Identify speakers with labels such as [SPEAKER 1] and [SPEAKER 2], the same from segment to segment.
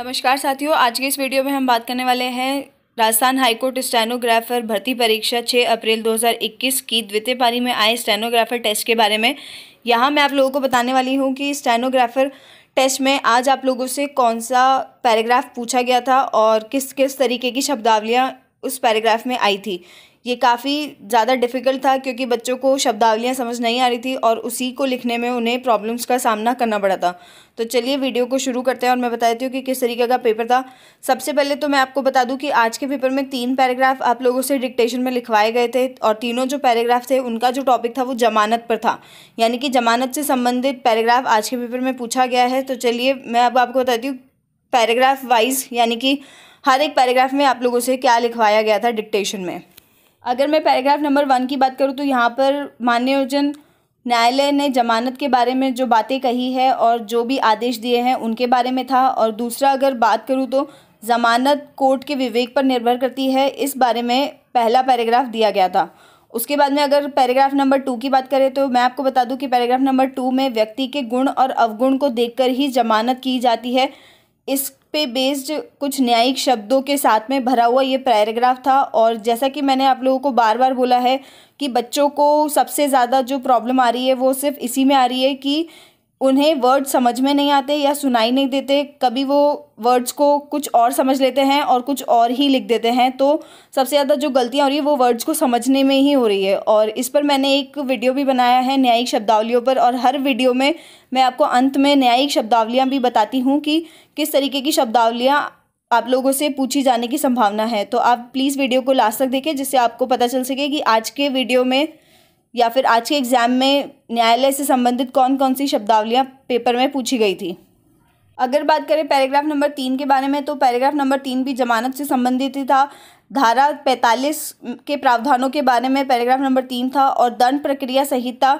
[SPEAKER 1] नमस्कार साथियों आज के इस वीडियो में हम बात करने वाले हैं राजस्थान हाईकोर्ट स्टेनोग्राफर भर्ती परीक्षा 6 अप्रैल 2021 की द्वितीय पारी में आए स्टेनोग्राफर टेस्ट के बारे में यहाँ मैं आप लोगों को बताने वाली हूँ कि स्टेनोग्राफर टेस्ट में आज आप लोगों से कौन सा पैराग्राफ पूछा गया था और किस किस तरीके की शब्दावलियाँ उस पैराग्राफ में आई थी ये काफ़ी ज़्यादा डिफ़िकल्ट था क्योंकि बच्चों को शब्दावलियाँ समझ नहीं आ रही थी और उसी को लिखने में उन्हें प्रॉब्लम्स का सामना करना पड़ा था तो चलिए वीडियो को शुरू करते हैं और मैं बताती हूँ कि किस तरीके का पेपर था सबसे पहले तो मैं आपको बता दूँ कि आज के पेपर में तीन पैराग्राफ आप लोगों से डिक्टेशन में लिखवाए गए थे और तीनों जो पैराग्राफ थे उनका जो टॉपिक था वो जमानत पर था यानी कि जमानत से संबंधित पैराग्राफ आज के पेपर में पूछा गया है तो चलिए मैं अब आपको बताती हूँ पैराग्राफ वाइज यानी कि हर एक पैराग्राफ में आप लोगों से क्या लिखवाया गया था डिक्टेशन में अगर मैं पैराग्राफ नंबर वन की बात करूँ तो यहाँ पर मान्योजन न्यायालय ने जमानत के बारे में जो बातें कही है और जो भी आदेश दिए हैं उनके बारे में था और दूसरा अगर बात करूँ तो जमानत कोर्ट के विवेक पर निर्भर करती है इस बारे में पहला पैराग्राफ दिया गया था उसके बाद में अगर पैराग्राफ नंबर टू की बात करें तो मैं आपको बता दूं कि पैराग्राफ नंबर टू में व्यक्ति के गुण और अवगुण को देखकर ही जमानत की जाती है इस पे बेस्ड कुछ न्यायिक शब्दों के साथ में भरा हुआ ये पैराग्राफ था और जैसा कि मैंने आप लोगों को बार बार बोला है कि बच्चों को सबसे ज़्यादा जो प्रॉब्लम आ रही है वो सिर्फ इसी में आ रही है कि उन्हें वर्ड्स समझ में नहीं आते या सुनाई नहीं देते कभी वो वर्ड्स को कुछ और समझ लेते हैं और कुछ और ही लिख देते हैं तो सबसे ज़्यादा जो गलतियाँ हो रही है वो वर्ड्स को समझने में ही हो रही है और इस पर मैंने एक वीडियो भी बनाया है न्यायिक शब्दावलियों पर और हर वीडियो में मैं आपको अंत में न्यायिक शब्दावलियाँ भी बताती हूँ कि किस तरीके की शब्दावलियाँ आप लोगों से पूछी जाने की संभावना है तो आप प्लीज़ वीडियो को लास्ट तक देखें जिससे आपको पता चल सके कि आज के वीडियो में या फिर आज के एग्ज़ाम में न्यायालय से संबंधित कौन कौन सी शब्दावलियाँ पेपर में पूछी गई थी अगर बात करें पैराग्राफ नंबर तीन के बारे में तो पैराग्राफ नंबर तीन भी जमानत से संबंधित ही था धारा पैंतालीस के प्रावधानों के बारे में पैराग्राफ नंबर तीन था और दंड प्रक्रिया संहिता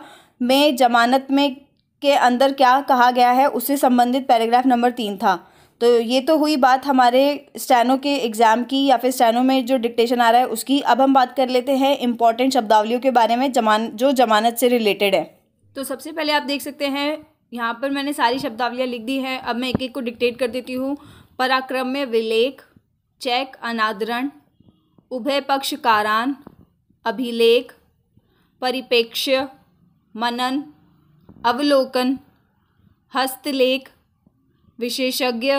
[SPEAKER 1] में जमानत में के अंदर क्या कहा गया है उससे संबंधित पैराग्राफ नंबर तीन था तो ये तो हुई बात हमारे स्टैनो के एग्ज़ाम की या फिर स्टैनो में जो डिक्टेशन आ रहा है उसकी अब हम बात कर लेते हैं इंपॉर्टेंट शब्दावलियों के बारे में जमान जो जमानत से रिलेटेड है तो सबसे पहले आप देख सकते हैं यहाँ पर मैंने सारी शब्दावलियाँ लिख दी हैं अब मैं एक एक को डिक्टेट कर देती हूँ पराक्रम में विलेख चेक अनादरण उभय पक्ष कारान अभिलेख परिपेक्ष्य मनन अवलोकन हस्तलेख विशेषज्ञ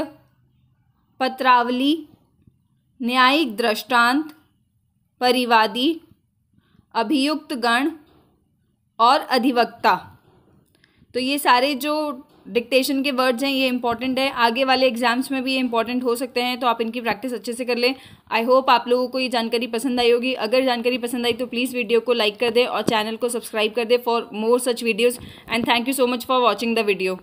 [SPEAKER 1] पत्रावली न्यायिक दृष्टांत परिवादी अभियुक्त गण और अधिवक्ता तो ये सारे जो डिक्टेशन के वर्ड्स हैं ये इंपॉर्टेंट है आगे वाले एग्जाम्स में भी ये इंपॉर्टेंट हो सकते हैं तो आप इनकी प्रैक्टिस अच्छे से कर लें आई होप आप लोगों को ये जानकारी पसंद आई होगी अगर जानकारी पसंद आई तो प्लीज़ वीडियो को लाइक कर दें और चैनल को सब्सक्राइब कर दें for more such videos and thank you so much for watching the video